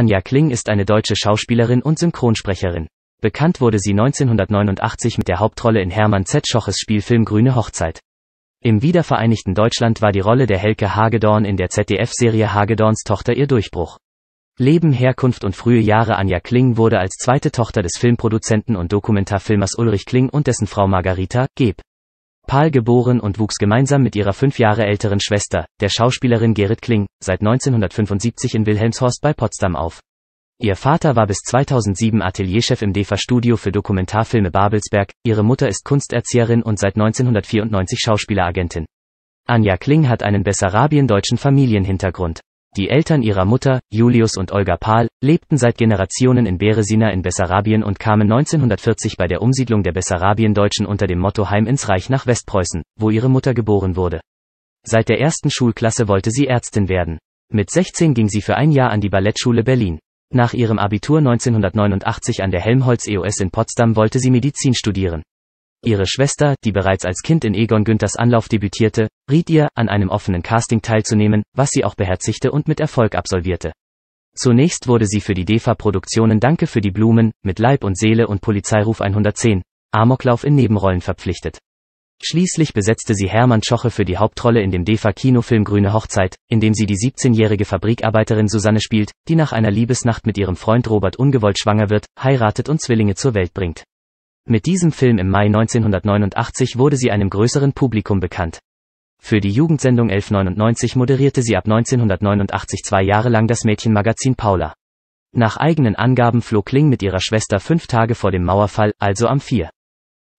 Anja Kling ist eine deutsche Schauspielerin und Synchronsprecherin. Bekannt wurde sie 1989 mit der Hauptrolle in Hermann Z. Schoches Spielfilm Grüne Hochzeit. Im wiedervereinigten Deutschland war die Rolle der Helke Hagedorn in der ZDF-Serie Hagedorns Tochter ihr Durchbruch. Leben, Herkunft und frühe Jahre Anja Kling wurde als zweite Tochter des Filmproduzenten und Dokumentarfilmers Ulrich Kling und dessen Frau Margarita, Geb. Pahl geboren und wuchs gemeinsam mit ihrer fünf Jahre älteren Schwester, der Schauspielerin Gerrit Kling, seit 1975 in Wilhelmshorst bei Potsdam auf. Ihr Vater war bis 2007 Atelierchef im DEFA-Studio für Dokumentarfilme Babelsberg, ihre Mutter ist Kunsterzieherin und seit 1994 Schauspieleragentin. Anja Kling hat einen bessarabiendeutschen Familienhintergrund. Die Eltern ihrer Mutter, Julius und Olga Pahl, lebten seit Generationen in Beresina in Bessarabien und kamen 1940 bei der Umsiedlung der Bessarabiendeutschen unter dem Motto Heim ins Reich nach Westpreußen, wo ihre Mutter geboren wurde. Seit der ersten Schulklasse wollte sie Ärztin werden. Mit 16 ging sie für ein Jahr an die Ballettschule Berlin. Nach ihrem Abitur 1989 an der Helmholtz EOS in Potsdam wollte sie Medizin studieren. Ihre Schwester, die bereits als Kind in Egon Günthers Anlauf debütierte, riet ihr, an einem offenen Casting teilzunehmen, was sie auch beherzigte und mit Erfolg absolvierte. Zunächst wurde sie für die DEFA-Produktionen Danke für die Blumen, mit Leib und Seele und Polizeiruf 110, Amoklauf in Nebenrollen verpflichtet. Schließlich besetzte sie Hermann Schoche für die Hauptrolle in dem DEFA-Kinofilm Grüne Hochzeit, in dem sie die 17-jährige Fabrikarbeiterin Susanne spielt, die nach einer Liebesnacht mit ihrem Freund Robert ungewollt schwanger wird, heiratet und Zwillinge zur Welt bringt. Mit diesem Film im Mai 1989 wurde sie einem größeren Publikum bekannt. Für die Jugendsendung 1199 moderierte sie ab 1989 zwei Jahre lang das Mädchenmagazin Paula. Nach eigenen Angaben floh Kling mit ihrer Schwester fünf Tage vor dem Mauerfall, also am 4.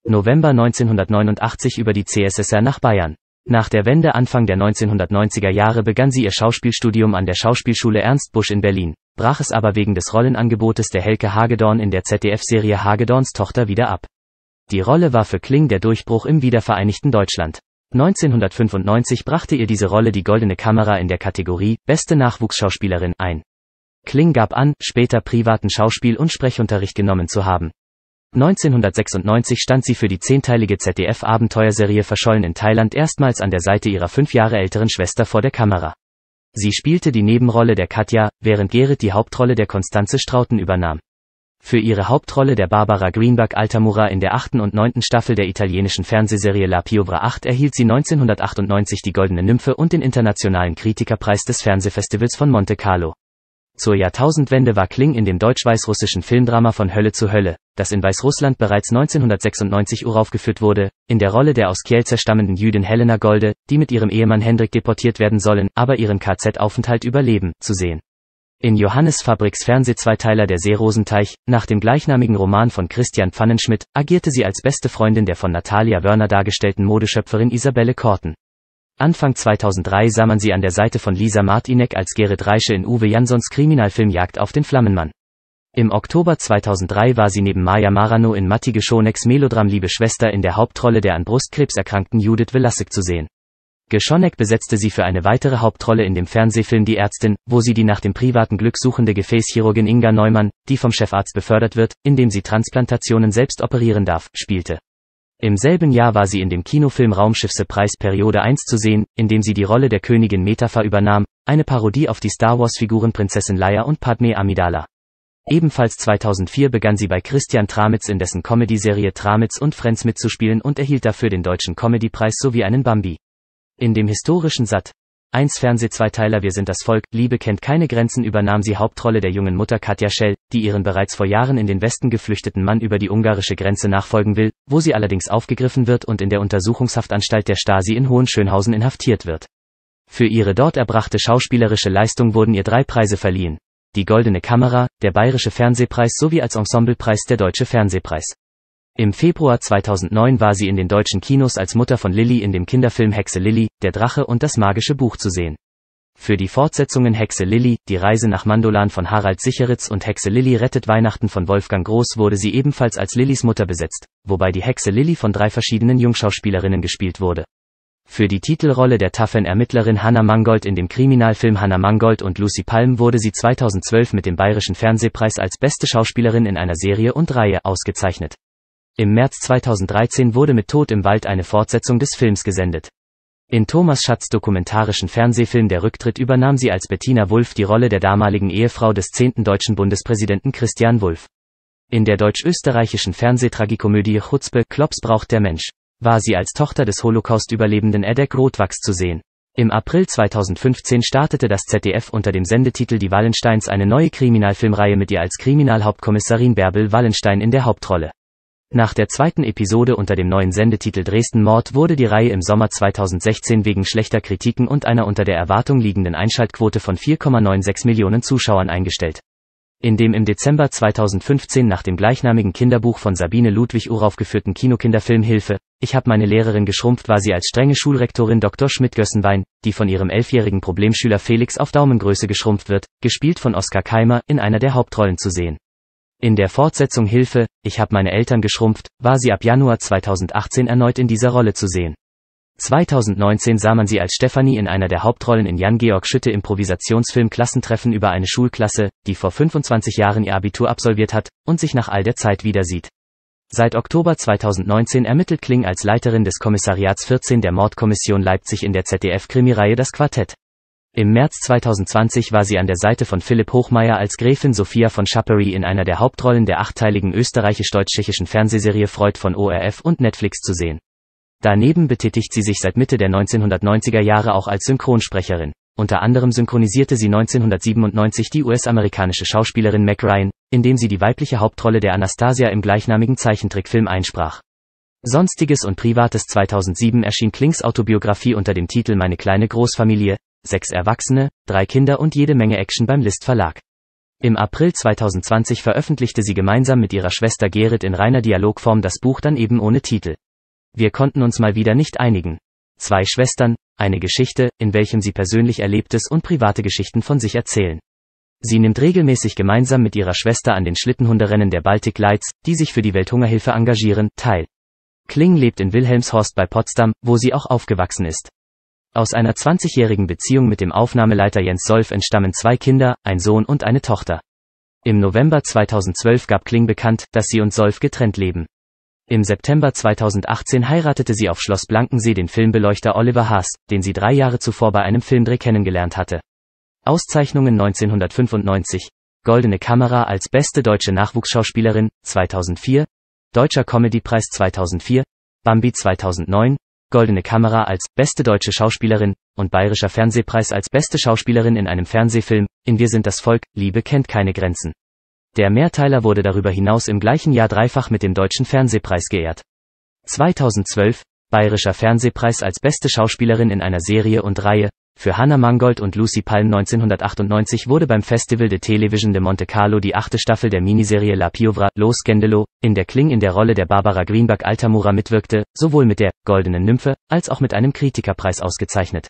November 1989 über die CSSR nach Bayern. Nach der Wende Anfang der 1990er Jahre begann sie ihr Schauspielstudium an der Schauspielschule Ernst Busch in Berlin brach es aber wegen des Rollenangebotes der Helke Hagedorn in der ZDF-Serie Hagedorns Tochter wieder ab. Die Rolle war für Kling der Durchbruch im wiedervereinigten Deutschland. 1995 brachte ihr diese Rolle die Goldene Kamera in der Kategorie Beste Nachwuchsschauspielerin ein. Kling gab an, später privaten Schauspiel- und Sprechunterricht genommen zu haben. 1996 stand sie für die zehnteilige ZDF-Abenteuerserie Verschollen in Thailand erstmals an der Seite ihrer fünf Jahre älteren Schwester vor der Kamera. Sie spielte die Nebenrolle der Katja, während Gerrit die Hauptrolle der Konstanze Strauten übernahm. Für ihre Hauptrolle der Barbara Greenberg Altamura in der achten und neunten Staffel der italienischen Fernsehserie La Piovra 8 erhielt sie 1998 die Goldene Nymphe und den Internationalen Kritikerpreis des Fernsehfestivals von Monte Carlo. Zur Jahrtausendwende war Kling in dem deutsch-weißrussischen Filmdrama von Hölle zu Hölle, das in Weißrussland bereits 1996 uraufgeführt wurde, in der Rolle der aus Kiel zerstammenden Jüdin Helena Golde, die mit ihrem Ehemann Hendrik deportiert werden sollen, aber ihren KZ-Aufenthalt überleben, zu sehen. In Johannes Fabriks Fernsehzweiteiler Der Seerosenteich, nach dem gleichnamigen Roman von Christian Pfannenschmidt, agierte sie als beste Freundin der von Natalia Wörner dargestellten Modeschöpferin Isabelle Korten. Anfang 2003 sah man sie an der Seite von Lisa Martinek als Gerrit Reische in Uwe Jansons Kriminalfilm Jagd auf den Flammenmann. Im Oktober 2003 war sie neben Maya Marano in Matti Geschoneks Melodram Liebe Schwester in der Hauptrolle der an Brustkrebs erkrankten Judith Velasek zu sehen. Geschonek besetzte sie für eine weitere Hauptrolle in dem Fernsehfilm Die Ärztin, wo sie die nach dem privaten Glück suchende Gefäßchirurgin Inga Neumann, die vom Chefarzt befördert wird, indem sie Transplantationen selbst operieren darf, spielte. Im selben Jahr war sie in dem Kinofilm Raumschiff Surprise Periode 1 zu sehen, in dem sie die Rolle der Königin Metaphor übernahm, eine Parodie auf die Star Wars-Figuren Prinzessin Leia und Padme Amidala. Ebenfalls 2004 begann sie bei Christian Tramitz in dessen Comedy-Serie Tramitz und Friends mitzuspielen und erhielt dafür den Deutschen Comedy-Preis sowie einen Bambi. In dem historischen Satt, 1 Fernseh-Zweiteiler Wir sind das Volk, Liebe kennt keine Grenzen übernahm sie Hauptrolle der jungen Mutter Katja Schell, die ihren bereits vor Jahren in den Westen geflüchteten Mann über die ungarische Grenze nachfolgen will, wo sie allerdings aufgegriffen wird und in der Untersuchungshaftanstalt der Stasi in Hohenschönhausen inhaftiert wird. Für ihre dort erbrachte schauspielerische Leistung wurden ihr drei Preise verliehen. Die Goldene Kamera, der Bayerische Fernsehpreis sowie als Ensemblepreis der Deutsche Fernsehpreis. Im Februar 2009 war sie in den deutschen Kinos als Mutter von Lilly in dem Kinderfilm Hexe Lilly, der Drache und das magische Buch zu sehen. Für die Fortsetzungen Hexe Lilly, die Reise nach Mandolan von Harald Sicheritz und Hexe Lilly rettet Weihnachten von Wolfgang Groß wurde sie ebenfalls als Lillys Mutter besetzt, wobei die Hexe Lilly von drei verschiedenen Jungschauspielerinnen gespielt wurde. Für die Titelrolle der taffen Ermittlerin Hannah Mangold in dem Kriminalfilm Hannah Mangold und Lucy Palm wurde sie 2012 mit dem Bayerischen Fernsehpreis als beste Schauspielerin in einer Serie und Reihe ausgezeichnet. Im März 2013 wurde mit Tod im Wald eine Fortsetzung des Films gesendet. In Thomas Schatz dokumentarischen Fernsehfilm Der Rücktritt übernahm sie als Bettina Wulff die Rolle der damaligen Ehefrau des zehnten deutschen Bundespräsidenten Christian Wulff. In der deutsch-österreichischen Fernsehtragikomödie Chutzpe Klops braucht der Mensch war sie als Tochter des Holocaust-Überlebenden Edek Rotwachs zu sehen. Im April 2015 startete das ZDF unter dem Sendetitel Die Wallensteins eine neue Kriminalfilmreihe mit ihr als Kriminalhauptkommissarin Bärbel Wallenstein in der Hauptrolle. Nach der zweiten Episode unter dem neuen Sendetitel Dresden Mord wurde die Reihe im Sommer 2016 wegen schlechter Kritiken und einer unter der Erwartung liegenden Einschaltquote von 4,96 Millionen Zuschauern eingestellt. In dem im Dezember 2015 nach dem gleichnamigen Kinderbuch von Sabine Ludwig uraufgeführten Kinokinderfilm Hilfe, ich hab meine Lehrerin geschrumpft war sie als strenge Schulrektorin Dr. Schmidt-Gössenwein, die von ihrem elfjährigen Problemschüler Felix auf Daumengröße geschrumpft wird, gespielt von Oskar Keimer, in einer der Hauptrollen zu sehen. In der Fortsetzung Hilfe, ich hab meine Eltern geschrumpft, war sie ab Januar 2018 erneut in dieser Rolle zu sehen. 2019 sah man sie als Stephanie in einer der Hauptrollen in Jan-Georg Schütte Improvisationsfilm Klassentreffen über eine Schulklasse, die vor 25 Jahren ihr Abitur absolviert hat und sich nach all der Zeit wieder sieht. Seit Oktober 2019 ermittelt Kling als Leiterin des Kommissariats 14 der Mordkommission Leipzig in der ZDF-Krimireihe Das Quartett. Im März 2020 war sie an der Seite von Philipp Hochmeier als Gräfin Sophia von Chapery in einer der Hauptrollen der achteiligen österreichisch-deutsch-tschechischen Fernsehserie Freud von ORF und Netflix zu sehen. Daneben betätigt sie sich seit Mitte der 1990er Jahre auch als Synchronsprecherin. Unter anderem synchronisierte sie 1997 die US-amerikanische Schauspielerin Mac Ryan, indem sie die weibliche Hauptrolle der Anastasia im gleichnamigen Zeichentrickfilm einsprach. Sonstiges und Privates 2007 erschien Klings Autobiografie unter dem Titel Meine kleine Großfamilie, sechs Erwachsene, drei Kinder und jede Menge Action beim List Verlag. Im April 2020 veröffentlichte sie gemeinsam mit ihrer Schwester Gerrit in reiner Dialogform das Buch dann eben ohne Titel. Wir konnten uns mal wieder nicht einigen. Zwei Schwestern, eine Geschichte, in welchem sie persönlich Erlebtes und private Geschichten von sich erzählen. Sie nimmt regelmäßig gemeinsam mit ihrer Schwester an den Schlittenhunderennen der Baltic Lights, die sich für die Welthungerhilfe engagieren, teil. Kling lebt in Wilhelmshorst bei Potsdam, wo sie auch aufgewachsen ist. Aus einer 20-jährigen Beziehung mit dem Aufnahmeleiter Jens Solf entstammen zwei Kinder, ein Sohn und eine Tochter. Im November 2012 gab Kling bekannt, dass sie und Solf getrennt leben. Im September 2018 heiratete sie auf Schloss Blankensee den Filmbeleuchter Oliver Haas, den sie drei Jahre zuvor bei einem Filmdreh kennengelernt hatte. Auszeichnungen 1995, Goldene Kamera als beste deutsche Nachwuchsschauspielerin 2004, Deutscher Comedypreis 2004, Bambi 2009, Goldene Kamera als beste deutsche Schauspielerin und Bayerischer Fernsehpreis als beste Schauspielerin in einem Fernsehfilm, in Wir sind das Volk, Liebe kennt keine Grenzen. Der Mehrteiler wurde darüber hinaus im gleichen Jahr dreifach mit dem Deutschen Fernsehpreis geehrt. 2012, Bayerischer Fernsehpreis als beste Schauspielerin in einer Serie und Reihe, für Hannah Mangold und Lucy Palm 1998 wurde beim Festival de Television de Monte Carlo die achte Staffel der Miniserie La Piovra, Los Scandalo, in der Kling in der Rolle der Barbara Greenberg Altamura mitwirkte, sowohl mit der Goldenen Nymphe als auch mit einem Kritikerpreis ausgezeichnet.